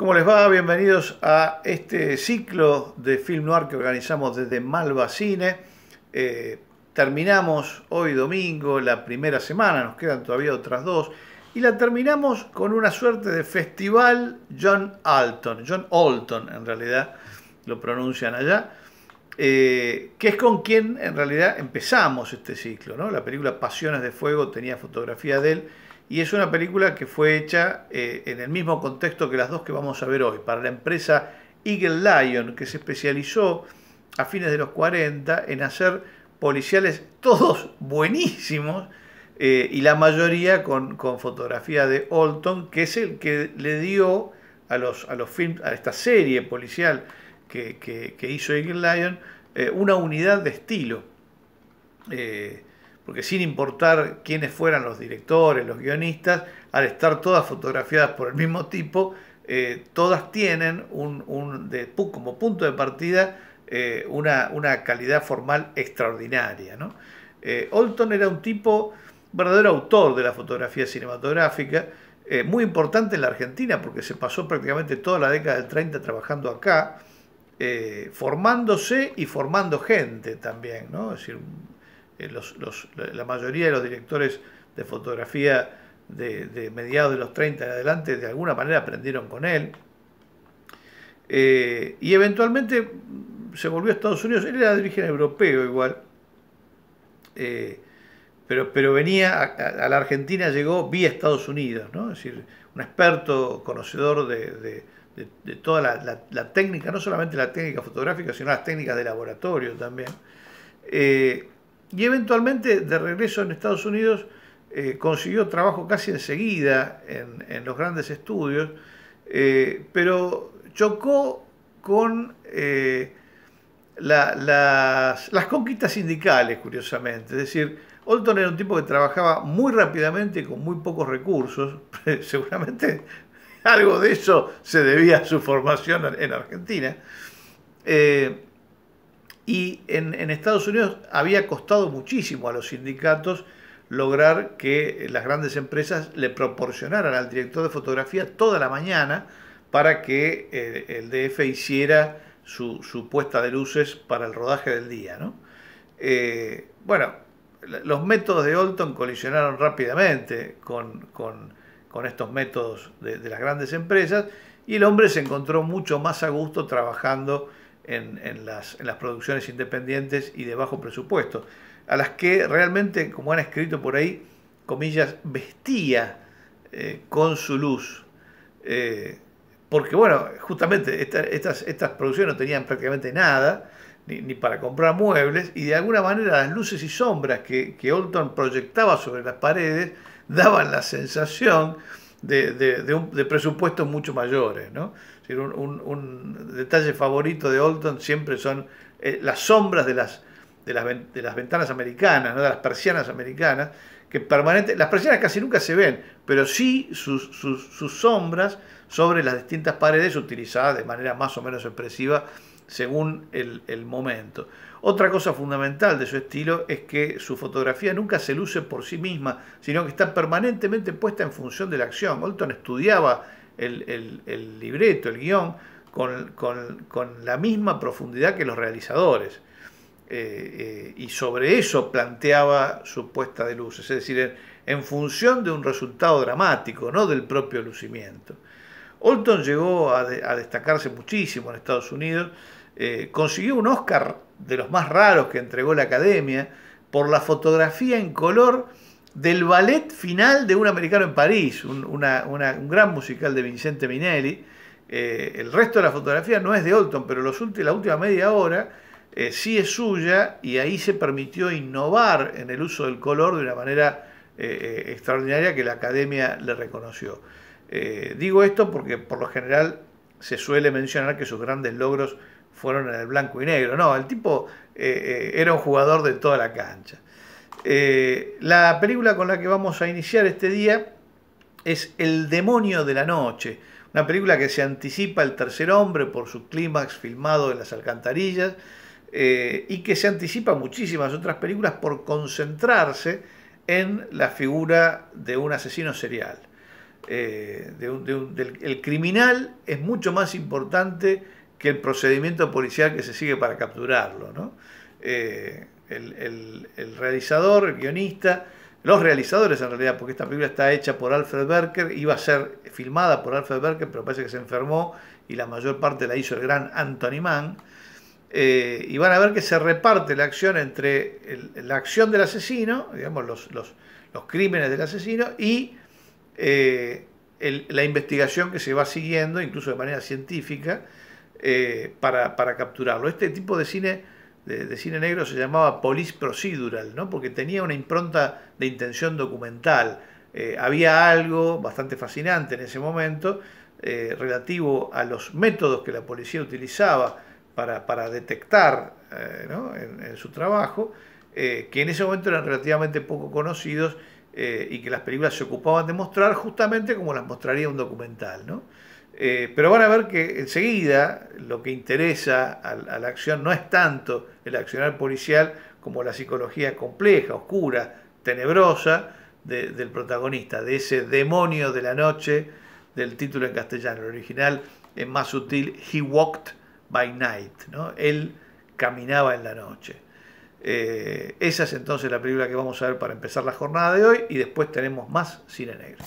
¿Cómo les va? Bienvenidos a este ciclo de Film Noir que organizamos desde Malva Cine. Eh, terminamos hoy domingo la primera semana, nos quedan todavía otras dos, y la terminamos con una suerte de festival John Alton, John Alton en realidad lo pronuncian allá, eh, que es con quien en realidad empezamos este ciclo. ¿no? La película Pasiones de Fuego tenía fotografía de él y es una película que fue hecha eh, en el mismo contexto que las dos que vamos a ver hoy, para la empresa Eagle Lion, que se especializó a fines de los 40 en hacer policiales todos buenísimos eh, y la mayoría con, fotografía de Olton, que es el que le dio a los, a los films, a esta serie policial que, hizo Eagle Lion, eh, una unidad de estilo porque sin importar quiénes fueran los directores, los guionistas, al estar todas fotografiadas por el mismo tipo, eh, todas tienen un, como punto de partida eh, una, una, calidad formal extraordinaria. ¿no? Eh, Olton era un tipo, verdadero autor de la fotografía cinematográfica, muy importante en la Argentina porque se pasó prácticamente toda la década del 30 trabajando acá, formándose y formando gente también, ¿no? Eh, la mayoría de los directores de fotografía de, mediados de los 30 en adelante de alguna manera aprendieron con él. Eh, y eventualmente se volvió a Estados Unidos, él era de origen europeo igual, eh, pero, pero venía a, la Argentina, llegó vía Estados Unidos, ¿no? es decir, un experto conocedor de, toda la, técnica, no solamente la técnica fotográfica, sino las técnicas de laboratorio también y eventualmente de regreso en Estados Unidos eh, consiguió trabajo casi enseguida en, los grandes estudios, eh, pero chocó con eh, las, conquistas sindicales, curiosamente. Es decir, Olton era un tipo que trabajaba muy rápidamente y con muy pocos recursos, seguramente algo de eso se debía a su formación en Argentina y en, Estados Unidos había costado muchísimo a los sindicatos lograr que las grandes empresas le proporcionaran al director de fotografía toda la mañana para que eh, el DF hiciera su, puesta de luces para el rodaje del día. ¿no? Eh, bueno, los métodos de Olton colisionaron rápidamente con, estos métodos de, de las grandes empresas y el hombre se encontró mucho más a gusto trabajando en, en, las, producciones independientes y de bajo presupuesto, a las que realmente, como han escrito por ahí, comillas, vestía eh, con su luz. Eh, porque, bueno, justamente estas, estas producciones no tenían prácticamente nada, ni, para comprar muebles, y de alguna manera las luces y sombras que, que Olton proyectaba sobre las paredes daban la sensación de, presupuestos mucho mayores. ¿no? un, detalle favorito de Olton siempre son eh, las sombras de las, de las, de las ventanas americanas, ¿no? de las persianas americanas, que permanente, las persianas casi nunca se ven, pero sí sus, sus sombras sobre las distintas paredes utilizadas de manera más o menos expresiva según el, momento. Otra cosa fundamental de su estilo es que su fotografía nunca se luce por sí misma, sino que está permanentemente puesta en función de la acción. Olton estudiaba el, libreto, el guión, con, la misma profundidad que los realizadores. Eh, eh, y sobre eso planteaba su puesta de luces, es decir, en, función de un resultado dramático, no del propio lucimiento. Olton llegó a, a destacarse muchísimo en Estados Unidos, eh, consiguió un Oscar de los más raros que entregó la academia por la fotografía en color del ballet final de Un Americano en París, un, gran musical de Vincente Minelli. Eh, el resto de la fotografía no es de Olton, pero los la última media hora eh, sí es suya y ahí se permitió innovar en el uso del color de una manera extraordinaria que la academia le reconoció. digo esto porque por lo general se suele mencionar que sus grandes logros fueron en el blanco y negro. No, el tipo eh, eh, era un jugador de toda la cancha. Eh, la película con la que vamos a iniciar este día es El demonio de la noche, una película que se anticipa El tercer hombre por su clímax filmado en las alcantarillas y que se anticipa muchísimas otras películas por concentrarse en la figura de un asesino serial. el criminal es mucho más importante que el procedimiento policial que se sigue para capturarlo. Eh, el, realizador, el guionista, los realizadores en realidad, porque esta película está hecha por Alfred Berker, iba a ser filmada por Alfred Berker, pero parece que se enfermó y la mayor parte la hizo el gran Anthony Mann. Eh, y van a ver que se reparte la acción entre la acción del asesino, digamos, los, crímenes del asesino y eh, la investigación que se va siguiendo, incluso de manera científica, eh, para, capturarlo. Este tipo de cine, de, cine negro se llamaba police procedural, ¿no? porque tenía una impronta de intención documental. Eh, había algo bastante fascinante en ese momento eh, relativo a los métodos que la policía utilizaba para, detectar en, en, su trabajo, que en ese momento eran relativamente poco conocidos y que las películas se ocupaban de mostrar justamente como las mostraría un documental. ¿no? Eh, pero van a ver que enseguida lo que interesa a, la acción no es tanto el accionar policial como la psicología compleja, oscura, tenebrosa del protagonista, de ese demonio de la noche, del título en castellano. El original es más sutil, He Walked by Night, ¿no? Él caminaba en la noche. Eh, esa es entonces la película que vamos a ver para empezar la jornada de hoy y después tenemos más cine negro.